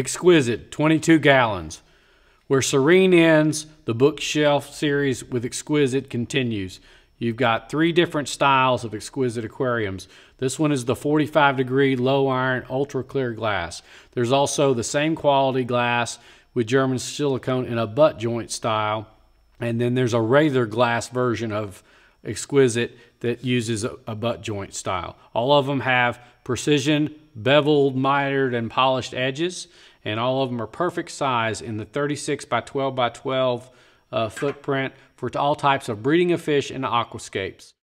Exquisite, 22 gallons. Where Serene ends, the bookshelf series with Exquisite continues. You've got three different styles of exquisite aquariums. This one is the 45 degree low iron ultra clear glass. There's also the same quality glass with German silicone in a butt joint style. And then there's a razor glass version of exquisite that uses a, butt joint style. All of them have precision beveled, mitered, and polished edges. And all of them are perfect size in the 36 by 12 by 12 uh, footprint for all types of breeding of fish and aquascapes.